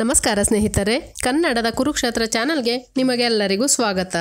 ನಮಸ್ಕಾರ ಸ್ನೇಹಿತರೆ ಕನ್ನಡದ ಕುರುಕ್ಷೇತ್ರ ಚಾನೆಲ್ಗೆ ನಿಮಗೆಲ್ಲರಿಗೂ ಸ್ವಾಗತ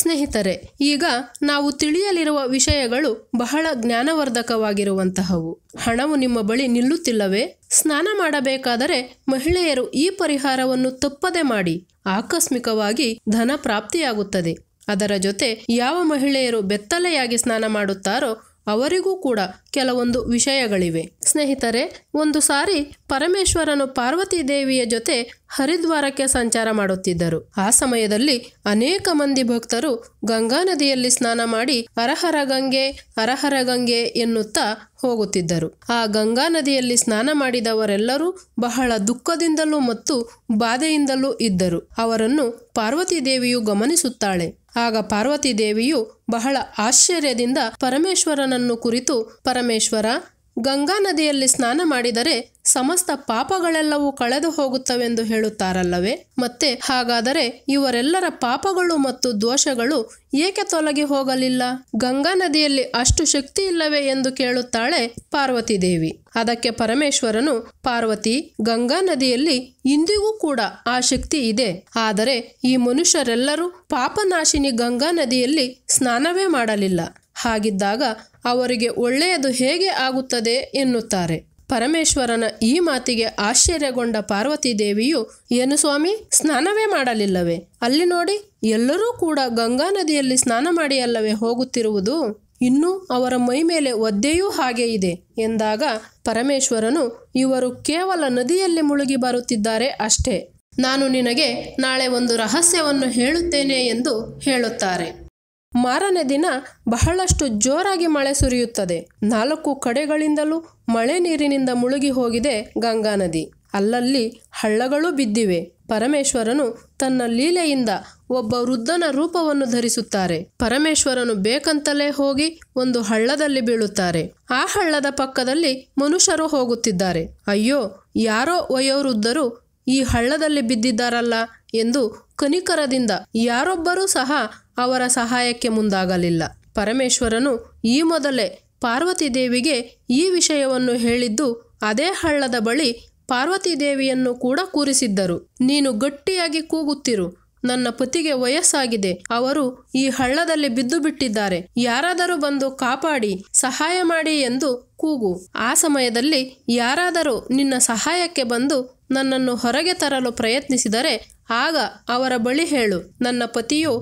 ಸ್ನೇಹಿತರೆ ಈಗ ನಾವು ತಿಳಿಯಲಿರುವ ವಿಷಯಗಳು ಬಹಳ ಜ್ಞಾನವರ್ಧಕವಾಗಿರುವಂತಹವು ಹಣವು ನಿಮ್ಮ ಬಳಿ ನಿಲ್ಲುತ್ತಿಲ್ಲವೇ ಸ್ನಾನ ಮಾಡಬೇಕಾದರೆ ಮಹಿಳೆಯರು ಈ ಪರಿಹಾರವನ್ನು ತಪ್ಪದೆ ಮಾಡಿ ಆಕಸ್ಮಿಕವಾಗಿ ಧನ ಪ್ರಾಪ್ತಿಯಾಗುತ್ತದೆ ಅದರ ಜೊತೆ ಯಾವ ಮಹಿಳೆಯರು ಬೆತ್ತಲೆಯಾಗಿ ಸ್ನಾನ ಮಾಡುತ್ತಾರೋ ಅವರಿಗೂ ಕೂಡ ಕೆಲವೊಂದು ವಿಷಯಗಳಿವೆ ಸ್ನೇಹಿತರೆ ಒಂದು ಸಾರಿ ಪರಮೇಶ್ವರನು ಪಾರ್ವತಿ ದೇವಿಯ ಜೊತೆ ಹರಿದ್ವಾರಕ್ಕೆ ಸಂಚಾರ ಮಾಡುತ್ತಿದ್ದರು ಆ ಸಮಯದಲ್ಲಿ ಅನೇಕ ಮಂದಿ ಭಕ್ತರು ಗಂಗಾ ನದಿಯಲ್ಲಿ ಸ್ನಾನ ಮಾಡಿ ಅರಹರ ಗಂಗೆ ಅರಹರ ಗಂಗೆ ಎನ್ನುತ್ತಾ ಹೋಗುತ್ತಿದ್ದರು ಆ ಗಂಗಾ ನದಿಯಲ್ಲಿ ಸ್ನಾನ ಮಾಡಿದವರೆಲ್ಲರೂ ಬಹಳ ದುಃಖದಿಂದಲೂ ಮತ್ತು ಬಾಧೆಯಿಂದಲೂ ಇದ್ದರು ಅವರನ್ನು ಪಾರ್ವತಿ ದೇವಿಯು ಗಮನಿಸುತ್ತಾಳೆ ಆಗ ಪಾರ್ವತಿ ದೇವಿಯು ಬಹಳ ಆಶ್ಚರ್ಯದಿಂದ ಪರಮೇಶ್ವರನನ್ನು ಕುರಿತು ಪರಮೇಶ್ವರ ಗಂಗಾ ನದಿಯಲ್ಲಿ ಸ್ನಾನ ಮಾಡಿದರೆ ಸಮಸ್ತ ಪಾಪಗಳೆಲ್ಲವೂ ಕಳೆದು ಹೋಗುತ್ತವೆಂದು ಹೇಳುತ್ತಾರಲ್ಲವೇ ಮತ್ತೆ ಹಾಗಾದರೆ ಇವರೆಲ್ಲರ ಪಾಪಗಳು ಮತ್ತು ದೋಷಗಳು ಏಕೆ ತೊಲಗಿ ಹೋಗಲಿಲ್ಲ ಗಂಗಾ ನದಿಯಲ್ಲಿ ಅಷ್ಟು ಶಕ್ತಿ ಇಲ್ಲವೇ ಎಂದು ಕೇಳುತ್ತಾಳೆ ಪಾರ್ವತಿದೇವಿ ಅದಕ್ಕೆ ಪರಮೇಶ್ವರನು ಪಾರ್ವತಿ ಗಂಗಾ ನದಿಯಲ್ಲಿ ಇಂದಿಗೂ ಕೂಡ ಆ ಶಕ್ತಿ ಇದೆ ಆದರೆ ಈ ಮನುಷ್ಯರೆಲ್ಲರೂ ಪಾಪನಾಶಿನಿ ಗಂಗಾ ನದಿಯಲ್ಲಿ ಸ್ನಾನವೇ ಮಾಡಲಿಲ್ಲ ಹಾಗಿದ್ದಾಗ ಅವರಿಗೆ ಒಳ್ಳೆಯದು ಹೇಗೆ ಆಗುತ್ತದೆ ಎನ್ನುತ್ತಾರೆ ಪರಮೇಶ್ವರನ ಈ ಮಾತಿಗೆ ಆಶ್ಚರ್ಯಗೊಂಡ ಪಾರ್ವತಿದೇವಿಯು ಏನು ಸ್ವಾಮಿ ಸ್ನಾನವೇ ಮಾಡಲಿಲ್ಲವೇ ಅಲ್ಲಿ ನೋಡಿ ಎಲ್ಲರೂ ಕೂಡ ಗಂಗಾ ನದಿಯಲ್ಲಿ ಸ್ನಾನ ಮಾಡಿ ಅಲ್ಲವೇ ಹೋಗುತ್ತಿರುವುದು ಇನ್ನೂ ಅವರ ಮೈ ಮೇಲೆ ಒದ್ದೆಯೂ ಹಾಗೆ ಇದೆ ಎಂದಾಗ ಪರಮೇಶ್ವರನು ಇವರು ಕೇವಲ ನದಿಯಲ್ಲಿ ಮುಳುಗಿ ಬರುತ್ತಿದ್ದಾರೆ ಅಷ್ಟೇ ನಾನು ನಿನಗೆ ನಾಳೆ ಒಂದು ರಹಸ್ಯವನ್ನು ಹೇಳುತ್ತೇನೆ ಎಂದು ಹೇಳುತ್ತಾರೆ ಮಾರನೇ ದಿನ ಬಹಳಷ್ಟು ಜೋರಾಗಿ ಮಳೆ ಸುರಿಯುತ್ತದೆ ನಾಲ್ಕು ಕಡೆಗಳಿಂದಲೂ ಮಳೆ ನೀರಿನಿಂದ ಮುಳುಗಿ ಹೋಗಿದೆ ಗಂಗಾ ನದಿ ಅಲ್ಲಲ್ಲಿ ಹಳ್ಳಗಳೂ ಬಿದ್ದಿವೆ ಪರಮೇಶ್ವರನು ತನ್ನ ಲೀಲೆಯಿಂದ ಒಬ್ಬ ವೃದ್ಧನ ರೂಪವನ್ನು ಧರಿಸುತ್ತಾರೆ ಪರಮೇಶ್ವರನು ಬೇಕಂತಲೇ ಹೋಗಿ ಒಂದು ಹಳ್ಳದಲ್ಲಿ ಬೀಳುತ್ತಾರೆ ಆ ಹಳ್ಳದ ಪಕ್ಕದಲ್ಲಿ ಮನುಷ್ಯರು ಹೋಗುತ್ತಿದ್ದಾರೆ ಅಯ್ಯೋ ಯಾರೋ ವಯೋವೃದ್ಧರು ಈ ಹಳ್ಳದಲ್ಲಿ ಬಿದ್ದಿದ್ದಾರಲ್ಲ ಎಂದು ಕನಿಕರದಿಂದ ಯಾರೊಬ್ಬರೂ ಸಹ ಅವರ ಸಹಾಯಕ್ಕೆ ಮುಂದಾಗಲಿಲ್ಲ ಪರಮೇಶ್ವರನು ಈ ಮೊದಲೇ ಪಾರ್ವತಿದೇವಿಗೆ ಈ ವಿಷಯವನ್ನು ಹೇಳಿದ್ದು ಅದೇ ಹಳ್ಳದ ಬಳಿ ಪಾರ್ವತಿದೇವಿಯನ್ನು ಕೂಡ ಕೂರಿಸಿದ್ದರು ನೀನು ಗಟ್ಟಿಯಾಗಿ ಕೂಗುತ್ತಿರು ನನ್ನ ಪತಿಗೆ ವಯಸ್ಸಾಗಿದೆ ಅವರು ಈ ಹಳ್ಳದಲ್ಲಿ ಬಿದ್ದು ಬಿಟ್ಟಿದ್ದಾರೆ ಯಾರಾದರೂ ಬಂದು ಕಾಪಾಡಿ ಸಹಾಯ ಮಾಡಿ ಎಂದು ಕೂಗು ಆ ಸಮಯದಲ್ಲಿ ಯಾರಾದರೂ ನಿನ್ನ ಸಹಾಯಕ್ಕೆ ಬಂದು ನನ್ನನ್ನು ಹೊರಗೆ ತರಲು ಪ್ರಯತ್ನಿಸಿದರೆ ಆಗ ಅವರ ಬಳಿ ಹೇಳು ನನ್ನ ಪತಿಯು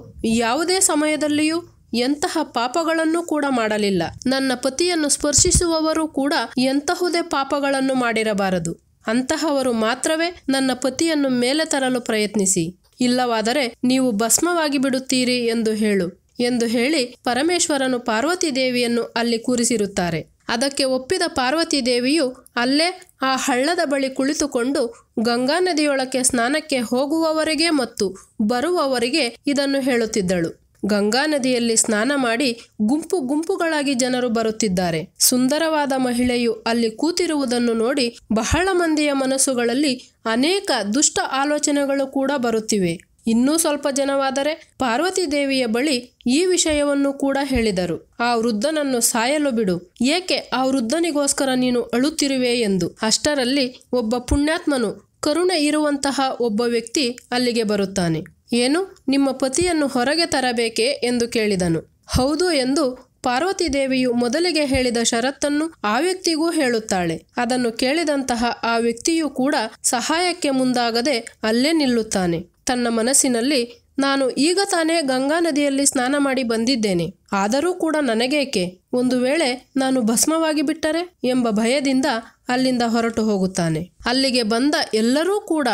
ಯಾವುದೇ ಸಮಯದಲ್ಲಿಯೂ ಎಂತಹ ಪಾಪಗಳನ್ನು ಕೂಡ ಮಾಡಲಿಲ್ಲ ನನ್ನ ಪತಿಯನ್ನು ಸ್ಪರ್ಶಿಸುವವರು ಕೂಡ ಎಂತಹುದೇ ಪಾಪಗಳನ್ನು ಮಾಡಿರಬಾರದು ಅಂತಹವರು ಮಾತ್ರವೇ ನನ್ನ ಪತಿಯನ್ನು ಮೇಲೆ ತರಲು ಪ್ರಯತ್ನಿಸಿ ಇಲ್ಲವಾದರೆ ನೀವು ಭಸ್ಮವಾಗಿ ಬಿಡುತ್ತೀರಿ ಎಂದು ಹೇಳು ಎಂದು ಹೇಳಿ ಪರಮೇಶ್ವರನು ಪಾರ್ವತಿದೇವಿಯನ್ನು ಅಲ್ಲಿ ಕೂರಿಸಿರುತ್ತಾರೆ ಅದಕ್ಕೆ ಒಪ್ಪಿದ ಪಾರ್ವತಿ ದೇವಿಯು ಅಲ್ಲೇ ಆ ಹಳ್ಳದ ಬಳಿ ಕುಳಿತುಕೊಂಡು ಗಂಗಾ ನದಿಯೊಳಕ್ಕೆ ಸ್ನಾನಕ್ಕೆ ಹೋಗುವವರಿಗೆ ಮತ್ತು ಬರುವವರಿಗೆ ಇದನ್ನು ಹೇಳುತ್ತಿದ್ದಳು ಗಂಗಾ ನದಿಯಲ್ಲಿ ಸ್ನಾನ ಮಾಡಿ ಗುಂಪು ಗುಂಪುಗಳಾಗಿ ಜನರು ಬರುತ್ತಿದ್ದಾರೆ ಸುಂದರವಾದ ಮಹಿಳೆಯು ಅಲ್ಲಿ ಕೂತಿರುವುದನ್ನು ನೋಡಿ ಬಹಳ ಮಂದಿಯ ಮನಸ್ಸುಗಳಲ್ಲಿ ಅನೇಕ ದುಷ್ಟ ಆಲೋಚನೆಗಳು ಕೂಡ ಬರುತ್ತಿವೆ ಇನ್ನೂ ಸ್ವಲ್ಪ ಜನವಾದರೆ ಪಾರ್ವತಿ ದೇವಿಯ ಬಳಿ ಈ ವಿಷಯವನ್ನು ಕೂಡ ಹೇಳಿದರು ಆ ವೃದ್ಧನನ್ನು ಸಾಯಲು ಬಿಡು ಏಕೆ ಆ ವೃದ್ಧನಿಗೋಸ್ಕರ ನೀನು ಅಳುತ್ತಿರುವೆ ಎಂದು ಅಷ್ಟರಲ್ಲಿ ಒಬ್ಬ ಪುಣ್ಯಾತ್ಮನು ಕರುಣೆ ಇರುವಂತಹ ಒಬ್ಬ ವ್ಯಕ್ತಿ ಅಲ್ಲಿಗೆ ಬರುತ್ತಾನೆ ಏನು ನಿಮ್ಮ ಪತಿಯನ್ನು ಹೊರಗೆ ತರಬೇಕೆ ಎಂದು ಕೇಳಿದನು ಹೌದು ಎಂದು ಪಾರ್ವತಿ ದೇವಿಯು ಮೊದಲಿಗೆ ಹೇಳಿದ ಷರತ್ತನ್ನು ಆ ವ್ಯಕ್ತಿಗೂ ಹೇಳುತ್ತಾಳೆ ಅದನ್ನು ಕೇಳಿದಂತಹ ಆ ವ್ಯಕ್ತಿಯೂ ಕೂಡ ಸಹಾಯಕ್ಕೆ ಮುಂದಾಗದೆ ಅಲ್ಲೇ ನಿಲ್ಲುತ್ತಾನೆ ತನ್ನ ಮನಸ್ಸಿನಲ್ಲಿ ನಾನು ಈಗ ತಾನೇ ಗಂಗಾ ನದಿಯಲ್ಲಿ ಸ್ನಾನ ಮಾಡಿ ಬಂದಿದ್ದೇನೆ ಆದರೂ ಕೂಡ ನನಗೇಕೆ ಒಂದು ವೇಳೆ ನಾನು ಭಸ್ಮವಾಗಿ ಬಿಟ್ಟರೆ ಎಂಬ ಭಯದಿಂದ ಅಲ್ಲಿಂದ ಹೊರಟು ಹೋಗುತ್ತಾನೆ ಅಲ್ಲಿಗೆ ಬಂದ ಎಲ್ಲರೂ ಕೂಡ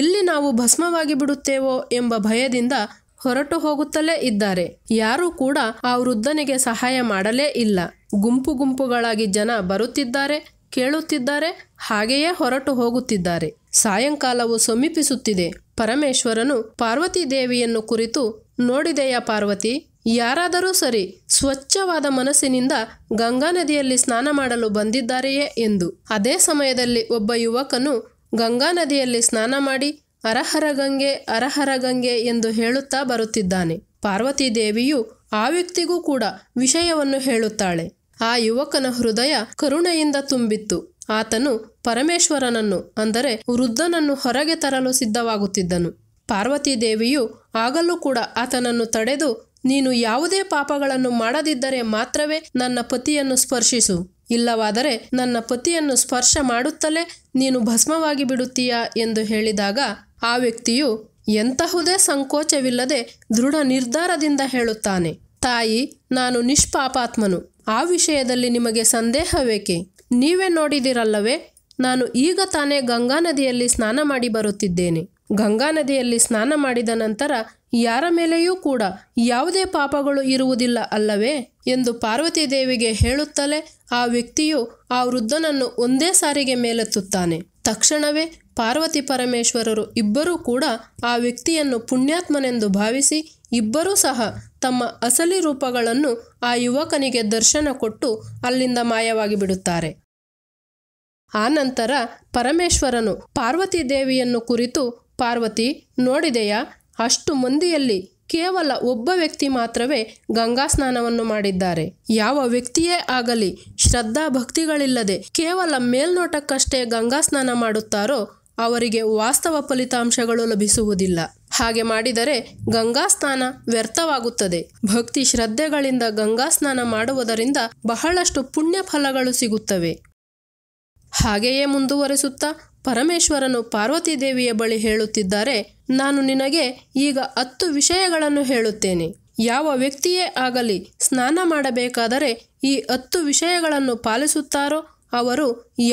ಎಲ್ಲಿ ನಾವು ಭಸ್ಮವಾಗಿ ಬಿಡುತ್ತೇವೋ ಎಂಬ ಭಯದಿಂದ ಹೊರಟು ಹೋಗುತ್ತಲೇ ಇದ್ದಾರೆ ಯಾರೂ ಕೂಡ ಆ ವೃದ್ಧನಿಗೆ ಸಹಾಯ ಮಾಡಲೇ ಇಲ್ಲ ಗುಂಪು ಗುಂಪುಗಳಾಗಿ ಜನ ಬರುತ್ತಿದ್ದಾರೆ ಕೇಳುತ್ತಿದ್ದಾರೆ ಹಾಗೆಯೇ ಹೊರಟು ಹೋಗುತ್ತಿದ್ದಾರೆ ಸಾಯಂಕಾಲವು ಸಮೀಪಿಸುತ್ತಿದೆ ಪರಮೇಶ್ವರನು ದೇವಿಯನ್ನು ಕುರಿತು ನೋಡಿದೆಯ ಪಾರ್ವತಿ ಯಾರಾದರೂ ಸರಿ ಸ್ವಚ್ಛವಾದ ಮನಸ್ಸಿನಿಂದ ಗಂಗಾ ನದಿಯಲ್ಲಿ ಸ್ನಾನ ಮಾಡಲು ಬಂದಿದ್ದಾರೆಯೇ ಎಂದು ಅದೇ ಸಮಯದಲ್ಲಿ ಒಬ್ಬ ಯುವಕನು ಗಂಗಾ ನದಿಯಲ್ಲಿ ಸ್ನಾನ ಮಾಡಿ ಅರಹರ ಗಂಗೆ ಅರಹರ ಗಂಗೆ ಎಂದು ಹೇಳುತ್ತಾ ಬರುತ್ತಿದ್ದಾನೆ ಪಾರ್ವತಿ ದೇವಿಯು ಆ ವ್ಯಕ್ತಿಗೂ ಕೂಡ ವಿಷಯವನ್ನು ಹೇಳುತ್ತಾಳೆ ಆ ಯುವಕನ ಹೃದಯ ಕರುಣೆಯಿಂದ ತುಂಬಿತ್ತು ಆತನು ಪರಮೇಶ್ವರನನ್ನು ಅಂದರೆ ವೃದ್ಧನನ್ನು ಹೊರಗೆ ತರಲು ಸಿದ್ಧವಾಗುತ್ತಿದ್ದನು ಪಾರ್ವತೀದೇವಿಯು ಆಗಲೂ ಕೂಡ ಆತನನ್ನು ತಡೆದು ನೀನು ಯಾವುದೇ ಪಾಪಗಳನ್ನು ಮಾಡದಿದ್ದರೆ ಮಾತ್ರವೇ ನನ್ನ ಪತಿಯನ್ನು ಸ್ಪರ್ಶಿಸು ಇಲ್ಲವಾದರೆ ನನ್ನ ಪತಿಯನ್ನು ಸ್ಪರ್ಶ ಮಾಡುತ್ತಲೇ ನೀನು ಭಸ್ಮವಾಗಿ ಬಿಡುತ್ತೀಯ ಎಂದು ಹೇಳಿದಾಗ ಆ ವ್ಯಕ್ತಿಯು ಎಂತಹುದೇ ಸಂಕೋಚವಿಲ್ಲದೆ ದೃಢ ನಿರ್ಧಾರದಿಂದ ಹೇಳುತ್ತಾನೆ ತಾಯಿ ನಾನು ನಿಷ್ಪಾಪಾತ್ಮನು ಆ ವಿಷಯದಲ್ಲಿ ನಿಮಗೆ ಬೇಕೆ ನೀವೇ ನೋಡಿದಿರಲ್ಲವೇ ನಾನು ಈಗ ತಾನೇ ಗಂಗಾ ನದಿಯಲ್ಲಿ ಸ್ನಾನ ಮಾಡಿ ಬರುತ್ತಿದ್ದೇನೆ ಗಂಗಾ ನದಿಯಲ್ಲಿ ಸ್ನಾನ ಮಾಡಿದ ನಂತರ ಯಾರ ಮೇಲೆಯೂ ಕೂಡ ಯಾವುದೇ ಪಾಪಗಳು ಇರುವುದಿಲ್ಲ ಅಲ್ಲವೇ ಎಂದು ಪಾರ್ವತಿ ದೇವಿಗೆ ಹೇಳುತ್ತಲೇ ಆ ವ್ಯಕ್ತಿಯು ಆ ವೃದ್ಧನನ್ನು ಒಂದೇ ಸಾರಿಗೆ ಮೇಲೆತ್ತುತ್ತಾನೆ ತಕ್ಷಣವೇ ಪಾರ್ವತಿ ಪರಮೇಶ್ವರರು ಇಬ್ಬರೂ ಕೂಡ ಆ ವ್ಯಕ್ತಿಯನ್ನು ಪುಣ್ಯಾತ್ಮನೆಂದು ಭಾವಿಸಿ ಇಬ್ಬರೂ ಸಹ ತಮ್ಮ ಅಸಲಿ ರೂಪಗಳನ್ನು ಆ ಯುವಕನಿಗೆ ದರ್ಶನ ಕೊಟ್ಟು ಅಲ್ಲಿಂದ ಮಾಯವಾಗಿ ಬಿಡುತ್ತಾರೆ ಆನಂತರ ಪರಮೇಶ್ವರನು ಪಾರ್ವತಿ ದೇವಿಯನ್ನು ಕುರಿತು ಪಾರ್ವತಿ ನೋಡಿದೆಯಾ ಅಷ್ಟು ಮಂದಿಯಲ್ಲಿ ಕೇವಲ ಒಬ್ಬ ವ್ಯಕ್ತಿ ಮಾತ್ರವೇ ಗಂಗಾ ಸ್ನಾನವನ್ನು ಮಾಡಿದ್ದಾರೆ ಯಾವ ವ್ಯಕ್ತಿಯೇ ಆಗಲಿ ಶ್ರದ್ಧಾ ಭಕ್ತಿಗಳಿಲ್ಲದೆ ಕೇವಲ ಮೇಲ್ನೋಟಕ್ಕಷ್ಟೇ ಗಂಗಾ ಸ್ನಾನ ಮಾಡುತ್ತಾರೋ ಅವರಿಗೆ ವಾಸ್ತವ ಫಲಿತಾಂಶಗಳು ಲಭಿಸುವುದಿಲ್ಲ ಹಾಗೆ ಮಾಡಿದರೆ ಗಂಗಾ ಸ್ನಾನ ವ್ಯರ್ಥವಾಗುತ್ತದೆ ಭಕ್ತಿ ಶ್ರದ್ಧೆಗಳಿಂದ ಗಂಗಾ ಸ್ನಾನ ಮಾಡುವುದರಿಂದ ಬಹಳಷ್ಟು ಪುಣ್ಯ ಫಲಗಳು ಸಿಗುತ್ತವೆ ಹಾಗೆಯೇ ಮುಂದುವರೆಸುತ್ತಾ ಪರಮೇಶ್ವರನು ಪಾರ್ವತಿದೇವಿಯ ಬಳಿ ಹೇಳುತ್ತಿದ್ದಾರೆ ನಾನು ನಿನಗೆ ಈಗ ಹತ್ತು ವಿಷಯಗಳನ್ನು ಹೇಳುತ್ತೇನೆ ಯಾವ ವ್ಯಕ್ತಿಯೇ ಆಗಲಿ ಸ್ನಾನ ಮಾಡಬೇಕಾದರೆ ಈ ಹತ್ತು ವಿಷಯಗಳನ್ನು ಪಾಲಿಸುತ್ತಾರೋ ಅವರು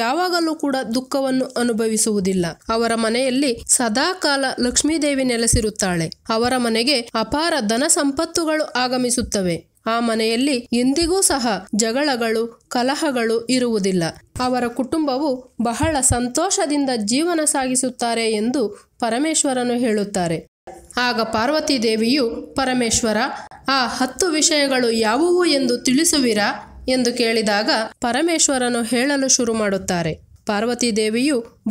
ಯಾವಾಗಲೂ ಕೂಡ ದುಃಖವನ್ನು ಅನುಭವಿಸುವುದಿಲ್ಲ ಅವರ ಮನೆಯಲ್ಲಿ ಸದಾಕಾಲ ಲಕ್ಷ್ಮೀದೇವಿ ನೆಲೆಸಿರುತ್ತಾಳೆ ಅವರ ಮನೆಗೆ ಅಪಾರ ಧನ ಸಂಪತ್ತುಗಳು ಆಗಮಿಸುತ್ತವೆ ಆ ಮನೆಯಲ್ಲಿ ಎಂದಿಗೂ ಸಹ ಜಗಳಗಳು ಕಲಹಗಳು ಇರುವುದಿಲ್ಲ ಅವರ ಕುಟುಂಬವು ಬಹಳ ಸಂತೋಷದಿಂದ ಜೀವನ ಸಾಗಿಸುತ್ತಾರೆ ಎಂದು ಪರಮೇಶ್ವರನು ಹೇಳುತ್ತಾರೆ ಆಗ ಪಾರ್ವತಿ ದೇವಿಯು ಪರಮೇಶ್ವರ ಆ ಹತ್ತು ವಿಷಯಗಳು ಯಾವುವು ಎಂದು ತಿಳಿಸುವಿರಾ ಎಂದು ಕೇಳಿದಾಗ ಪರಮೇಶ್ವರನು ಹೇಳಲು ಶುರು ಮಾಡುತ್ತಾರೆ ಪಾರ್ವತಿ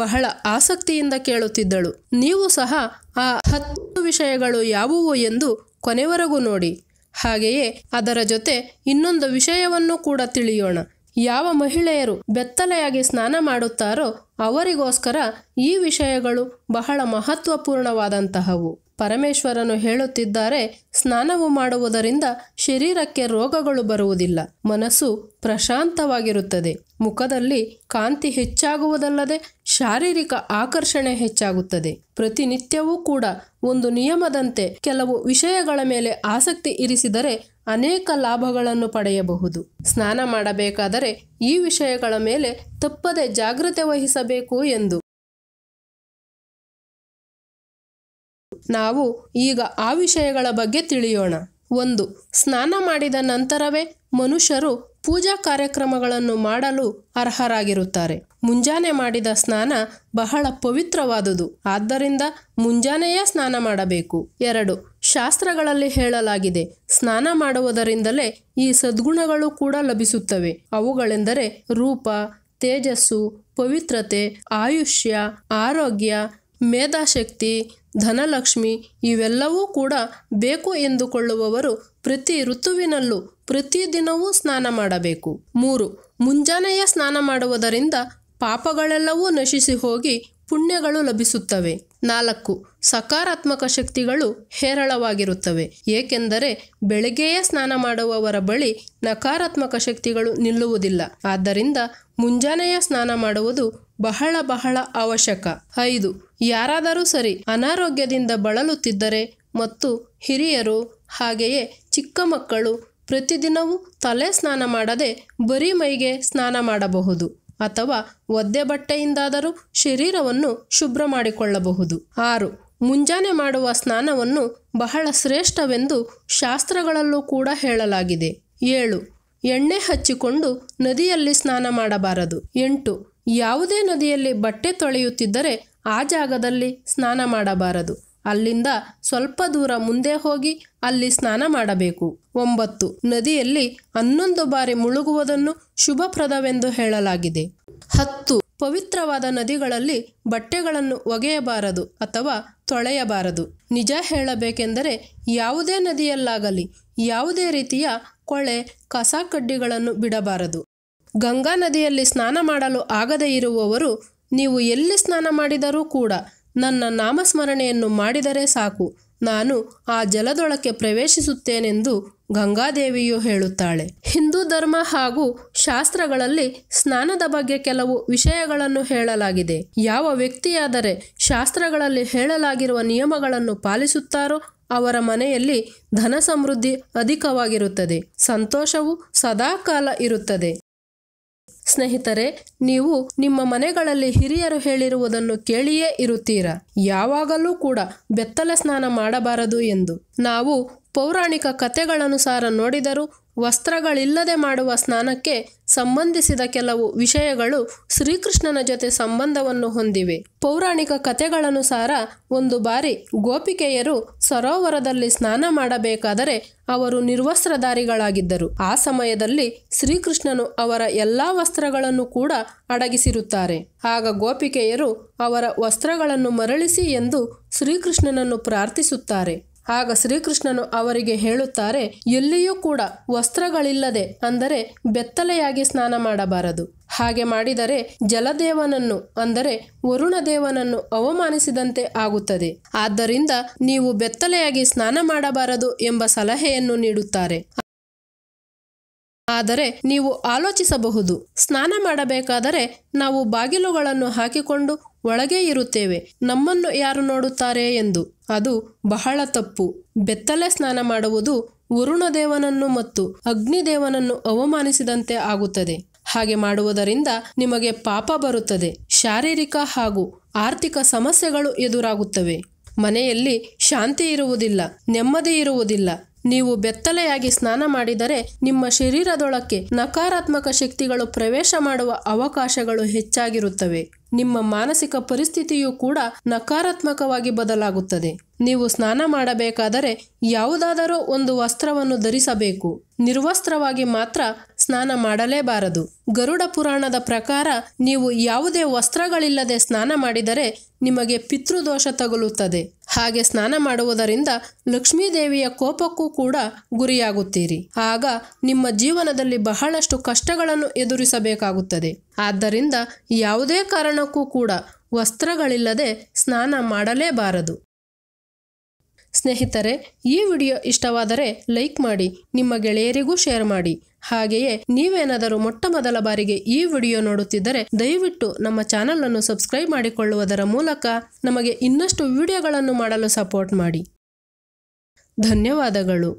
ಬಹಳ ಆಸಕ್ತಿಯಿಂದ ಕೇಳುತ್ತಿದ್ದಳು ನೀವು ಸಹ ಆ ಹತ್ತು ವಿಷಯಗಳು ಯಾವುವು ಎಂದು ಕೊನೆವರೆಗೂ ನೋಡಿ ಹಾಗೆಯೇ ಅದರ ಜೊತೆ ಇನ್ನೊಂದು ವಿಷಯವನ್ನು ಕೂಡ ತಿಳಿಯೋಣ ಯಾವ ಮಹಿಳೆಯರು ಬೆತ್ತಲೆಯಾಗಿ ಸ್ನಾನ ಮಾಡುತ್ತಾರೋ ಅವರಿಗೋಸ್ಕರ ಈ ವಿಷಯಗಳು ಬಹಳ ಮಹತ್ವಪೂರ್ಣವಾದಂತಹವು ಪರಮೇಶ್ವರನು ಹೇಳುತ್ತಿದ್ದಾರೆ ಸ್ನಾನವು ಮಾಡುವುದರಿಂದ ಶರೀರಕ್ಕೆ ರೋಗಗಳು ಬರುವುದಿಲ್ಲ ಮನಸ್ಸು ಪ್ರಶಾಂತವಾಗಿರುತ್ತದೆ ಮುಖದಲ್ಲಿ ಕಾಂತಿ ಹೆಚ್ಚಾಗುವುದಲ್ಲದೆ ಶಾರೀರಿಕ ಆಕರ್ಷಣೆ ಹೆಚ್ಚಾಗುತ್ತದೆ ಪ್ರತಿನಿತ್ಯವೂ ಕೂಡ ಒಂದು ನಿಯಮದಂತೆ ಕೆಲವು ವಿಷಯಗಳ ಮೇಲೆ ಆಸಕ್ತಿ ಇರಿಸಿದರೆ ಅನೇಕ ಲಾಭಗಳನ್ನು ಪಡೆಯಬಹುದು ಸ್ನಾನ ಮಾಡಬೇಕಾದರೆ ಈ ವಿಷಯಗಳ ಮೇಲೆ ತಪ್ಪದೆ ಜಾಗ್ರತೆ ವಹಿಸಬೇಕು ಎಂದು ನಾವು ಈಗ ಆ ವಿಷಯಗಳ ಬಗ್ಗೆ ತಿಳಿಯೋಣ ಒಂದು ಸ್ನಾನ ಮಾಡಿದ ನಂತರವೇ ಮನುಷ್ಯರು ಪೂಜಾ ಕಾರ್ಯಕ್ರಮಗಳನ್ನು ಮಾಡಲು ಅರ್ಹರಾಗಿರುತ್ತಾರೆ ಮುಂಜಾನೆ ಮಾಡಿದ ಸ್ನಾನ ಬಹಳ ಪವಿತ್ರವಾದುದು ಆದ್ದರಿಂದ ಮುಂಜಾನೆಯೇ ಸ್ನಾನ ಮಾಡಬೇಕು ಎರಡು ಶಾಸ್ತ್ರಗಳಲ್ಲಿ ಹೇಳಲಾಗಿದೆ ಸ್ನಾನ ಮಾಡುವುದರಿಂದಲೇ ಈ ಸದ್ಗುಣಗಳು ಕೂಡ ಲಭಿಸುತ್ತವೆ ಅವುಗಳೆಂದರೆ ರೂಪ ತೇಜಸ್ಸು ಪವಿತ್ರತೆ ಆಯುಷ್ಯ ಆರೋಗ್ಯ ಮೇಧಾಶಕ್ತಿ ಧನಲಕ್ಷ್ಮಿ ಇವೆಲ್ಲವೂ ಕೂಡ ಬೇಕು ಎಂದುಕೊಳ್ಳುವವರು ಪ್ರತಿ ಋತುವಿನಲ್ಲೂ ಪ್ರತಿದಿನವೂ ಸ್ನಾನ ಮಾಡಬೇಕು ಮೂರು ಮುಂಜಾನೆಯ ಸ್ನಾನ ಮಾಡುವುದರಿಂದ ಪಾಪಗಳೆಲ್ಲವೂ ನಶಿಸಿ ಹೋಗಿ ಪುಣ್ಯಗಳು ಲಭಿಸುತ್ತವೆ ನಾಲ್ಕು ಸಕಾರಾತ್ಮಕ ಶಕ್ತಿಗಳು ಹೇರಳವಾಗಿರುತ್ತವೆ ಏಕೆಂದರೆ ಬೆಳಗ್ಗೆಯೇ ಸ್ನಾನ ಮಾಡುವವರ ಬಳಿ ನಕಾರಾತ್ಮಕ ಶಕ್ತಿಗಳು ನಿಲ್ಲುವುದಿಲ್ಲ ಆದ್ದರಿಂದ ಮುಂಜಾನೆಯ ಸ್ನಾನ ಮಾಡುವುದು ಬಹಳ ಬಹಳ ಅವಶ್ಯಕ ಐದು ಯಾರಾದರೂ ಸರಿ ಅನಾರೋಗ್ಯದಿಂದ ಬಳಲುತ್ತಿದ್ದರೆ ಮತ್ತು ಹಿರಿಯರು ಹಾಗೆಯೇ ಚಿಕ್ಕ ಮಕ್ಕಳು ಪ್ರತಿದಿನವೂ ತಲೆ ಸ್ನಾನ ಮಾಡದೆ ಬರೀ ಮೈಗೆ ಸ್ನಾನ ಮಾಡಬಹುದು ಅಥವಾ ಒದ್ದೆ ಬಟ್ಟೆಯಿಂದಾದರೂ ಶರೀರವನ್ನು ಶುಭ್ರ ಮಾಡಿಕೊಳ್ಳಬಹುದು ಆರು ಮುಂಜಾನೆ ಮಾಡುವ ಸ್ನಾನವನ್ನು ಬಹಳ ಶ್ರೇಷ್ಠವೆಂದು ಶಾಸ್ತ್ರಗಳಲ್ಲೂ ಕೂಡ ಹೇಳಲಾಗಿದೆ ಏಳು ಎಣ್ಣೆ ಹಚ್ಚಿಕೊಂಡು ನದಿಯಲ್ಲಿ ಸ್ನಾನ ಮಾಡಬಾರದು ಎಂಟು ಯಾವುದೇ ನದಿಯಲ್ಲಿ ಬಟ್ಟೆ ತೊಳೆಯುತ್ತಿದ್ದರೆ ಆ ಜಾಗದಲ್ಲಿ ಸ್ನಾನ ಮಾಡಬಾರದು ಅಲ್ಲಿಂದ ಸ್ವಲ್ಪ ದೂರ ಮುಂದೆ ಹೋಗಿ ಅಲ್ಲಿ ಸ್ನಾನ ಮಾಡಬೇಕು ಒಂಬತ್ತು ನದಿಯಲ್ಲಿ ಹನ್ನೊಂದು ಬಾರಿ ಮುಳುಗುವುದನ್ನು ಶುಭಪ್ರದವೆಂದು ಹೇಳಲಾಗಿದೆ ಹತ್ತು ಪವಿತ್ರವಾದ ನದಿಗಳಲ್ಲಿ ಬಟ್ಟೆಗಳನ್ನು ಒಗೆಯಬಾರದು ಅಥವಾ ತೊಳೆಯಬಾರದು ನಿಜ ಹೇಳಬೇಕೆಂದರೆ ಯಾವುದೇ ನದಿಯಲ್ಲಾಗಲಿ ಯಾವುದೇ ರೀತಿಯ ಕೊಳೆ ಕಸ ಕಡ್ಡಿಗಳನ್ನು ಬಿಡಬಾರದು ಗಂಗಾ ನದಿಯಲ್ಲಿ ಸ್ನಾನ ಮಾಡಲು ಆಗದೇ ಇರುವವರು ನೀವು ಎಲ್ಲಿ ಸ್ನಾನ ಮಾಡಿದರೂ ಕೂಡ ನನ್ನ ನಾಮಸ್ಮರಣೆಯನ್ನು ಮಾಡಿದರೆ ಸಾಕು ನಾನು ಆ ಜಲದೊಳಕ್ಕೆ ಪ್ರವೇಶಿಸುತ್ತೇನೆಂದು ಗಂಗಾದೇವಿಯು ಹೇಳುತ್ತಾಳೆ ಹಿಂದೂ ಧರ್ಮ ಹಾಗೂ ಶಾಸ್ತ್ರಗಳಲ್ಲಿ ಸ್ನಾನದ ಬಗ್ಗೆ ಕೆಲವು ವಿಷಯಗಳನ್ನು ಹೇಳಲಾಗಿದೆ ಯಾವ ವ್ಯಕ್ತಿಯಾದರೆ ಶಾಸ್ತ್ರಗಳಲ್ಲಿ ಹೇಳಲಾಗಿರುವ ನಿಯಮಗಳನ್ನು ಪಾಲಿಸುತ್ತಾರೋ ಅವರ ಮನೆಯಲ್ಲಿ ಧನ ಸಮೃದ್ಧಿ ಅಧಿಕವಾಗಿರುತ್ತದೆ ಸಂತೋಷವು ಸದಾಕಾಲ ಇರುತ್ತದೆ ಸ್ನೇಹಿತರೆ ನೀವು ನಿಮ್ಮ ಮನೆಗಳಲ್ಲಿ ಹಿರಿಯರು ಹೇಳಿರುವುದನ್ನು ಕೇಳಿಯೇ ಇರುತ್ತೀರಾ ಯಾವಾಗಲೂ ಕೂಡ ಬೆತ್ತಲೆ ಸ್ನಾನ ಮಾಡಬಾರದು ಎಂದು ನಾವು ಪೌರಾಣಿಕ ಕಥೆಗಳನುಸಾರ ನೋಡಿದರೂ ವಸ್ತ್ರಗಳಿಲ್ಲದೆ ಮಾಡುವ ಸ್ನಾನಕ್ಕೆ ಸಂಬಂಧಿಸಿದ ಕೆಲವು ವಿಷಯಗಳು ಶ್ರೀಕೃಷ್ಣನ ಜೊತೆ ಸಂಬಂಧವನ್ನು ಹೊಂದಿವೆ ಪೌರಾಣಿಕ ಕಥೆಗಳನುಸಾರ ಒಂದು ಬಾರಿ ಗೋಪಿಕೆಯರು ಸರೋವರದಲ್ಲಿ ಸ್ನಾನ ಮಾಡಬೇಕಾದರೆ ಅವರು ನಿರ್ವಸ್ತ್ರಧಾರಿಗಳಾಗಿದ್ದರು ಆ ಸಮಯದಲ್ಲಿ ಶ್ರೀಕೃಷ್ಣನು ಅವರ ಎಲ್ಲ ವಸ್ತ್ರಗಳನ್ನು ಕೂಡ ಅಡಗಿಸಿರುತ್ತಾರೆ ಆಗ ಗೋಪಿಕೆಯರು ಅವರ ವಸ್ತ್ರಗಳನ್ನು ಮರಳಿಸಿ ಎಂದು ಶ್ರೀಕೃಷ್ಣನನ್ನು ಪ್ರಾರ್ಥಿಸುತ್ತಾರೆ ಆಗ ಶ್ರೀಕೃಷ್ಣನು ಅವರಿಗೆ ಹೇಳುತ್ತಾರೆ ಎಲ್ಲಿಯೂ ಕೂಡ ವಸ್ತ್ರಗಳಿಲ್ಲದೆ ಅಂದರೆ ಬೆತ್ತಲೆಯಾಗಿ ಸ್ನಾನ ಮಾಡಬಾರದು ಹಾಗೆ ಮಾಡಿದರೆ ಜಲದೇವನನ್ನು ಅಂದರೆ ವರುಣದೇವನನ್ನು ಅವಮಾನಿಸಿದಂತೆ ಆಗುತ್ತದೆ ಆದ್ದರಿಂದ ನೀವು ಬೆತ್ತಲೆಯಾಗಿ ಸ್ನಾನ ಮಾಡಬಾರದು ಎಂಬ ಸಲಹೆಯನ್ನು ನೀಡುತ್ತಾರೆ ಆದರೆ ನೀವು ಆಲೋಚಿಸಬಹುದು ಸ್ನಾನ ಮಾಡಬೇಕಾದರೆ ನಾವು ಬಾಗಿಲುಗಳನ್ನು ಹಾಕಿಕೊಂಡು ಒಳಗೆ ಇರುತ್ತೇವೆ ನಮ್ಮನ್ನು ಯಾರು ನೋಡುತ್ತಾರೆ ಎಂದು ಅದು ಬಹಳ ತಪ್ಪು ಬೆತ್ತಲೆ ಸ್ನಾನ ಮಾಡುವುದು ವರುಣದೇವನನ್ನು ಮತ್ತು ಅಗ್ನಿದೇವನನ್ನು ಅವಮಾನಿಸಿದಂತೆ ಆಗುತ್ತದೆ ಹಾಗೆ ಮಾಡುವುದರಿಂದ ನಿಮಗೆ ಪಾಪ ಬರುತ್ತದೆ ಶಾರೀರಿಕ ಹಾಗೂ ಆರ್ಥಿಕ ಸಮಸ್ಯೆಗಳು ಎದುರಾಗುತ್ತವೆ ಮನೆಯಲ್ಲಿ ಶಾಂತಿ ಇರುವುದಿಲ್ಲ ನೆಮ್ಮದಿ ಇರುವುದಿಲ್ಲ ನೀವು ಬೆತ್ತಲೆಯಾಗಿ ಸ್ನಾನ ಮಾಡಿದರೆ ನಿಮ್ಮ ಶರೀರದೊಳಕ್ಕೆ ನಕಾರಾತ್ಮಕ ಶಕ್ತಿಗಳು ಪ್ರವೇಶ ಮಾಡುವ ಅವಕಾಶಗಳು ಹೆಚ್ಚಾಗಿರುತ್ತವೆ ನಿಮ್ಮ ಮಾನಸಿಕ ಪರಿಸ್ಥಿತಿಯೂ ಕೂಡ ನಕಾರಾತ್ಮಕವಾಗಿ ಬದಲಾಗುತ್ತದೆ ನೀವು ಸ್ನಾನ ಮಾಡಬೇಕಾದರೆ ಯಾವುದಾದರೂ ಒಂದು ವಸ್ತ್ರವನ್ನು ಧರಿಸಬೇಕು ನಿರ್ವಸ್ತ್ರವಾಗಿ ಮಾತ್ರ ಸ್ನಾನ ಮಾಡಲೇಬಾರದು ಗರುಡ ಪುರಾಣದ ಪ್ರಕಾರ ನೀವು ಯಾವುದೇ ವಸ್ತ್ರಗಳಿಲ್ಲದೆ ಸ್ನಾನ ಮಾಡಿದರೆ ನಿಮಗೆ ಪಿತೃದೋಷ ತಗುಲುತ್ತದೆ ಹಾಗೆ ಸ್ನಾನ ಮಾಡುವುದರಿಂದ ಲಕ್ಷ್ಮೀದೇವಿಯ ಕೋಪಕ್ಕೂ ಕೂಡ ಗುರಿಯಾಗುತ್ತೀರಿ ಆಗ ನಿಮ್ಮ ಜೀವನದಲ್ಲಿ ಬಹಳಷ್ಟು ಕಷ್ಟಗಳನ್ನು ಎದುರಿಸಬೇಕಾಗುತ್ತದೆ ಆದ್ದರಿಂದ ಯಾವುದೇ ಕಾರಣಕ್ಕೂ ಕೂಡ ವಸ್ತ್ರಗಳಿಲ್ಲದೆ ಸ್ನಾನ ಮಾಡಲೇಬಾರದು ಸ್ನೇಹಿತರೆ ಈ ವಿಡಿಯೋ ಇಷ್ಟವಾದರೆ ಲೈಕ್ ಮಾಡಿ ನಿಮ್ಮ ಗೆಳೆಯರಿಗೂ ಶೇರ್ ಮಾಡಿ ಹಾಗೆಯೇ ನೀವೇನಾದರೂ ಮೊಟ್ಟ ಮೊದಲ ಬಾರಿಗೆ ಈ ವಿಡಿಯೋ ನೋಡುತ್ತಿದ್ದರೆ ದಯವಿಟ್ಟು ನಮ್ಮ ಚಾನಲನ್ನು ಅನ್ನು ಸಬ್ಸ್ಕ್ರೈಬ್ ಮಾಡಿಕೊಳ್ಳುವುದರ ಮೂಲಕ ನಮಗೆ ಇನ್ನಷ್ಟು ವಿಡಿಯೋಗಳನ್ನು ಮಾಡಲು ಸಪೋರ್ಟ್ ಮಾಡಿ ಧನ್ಯವಾದಗಳು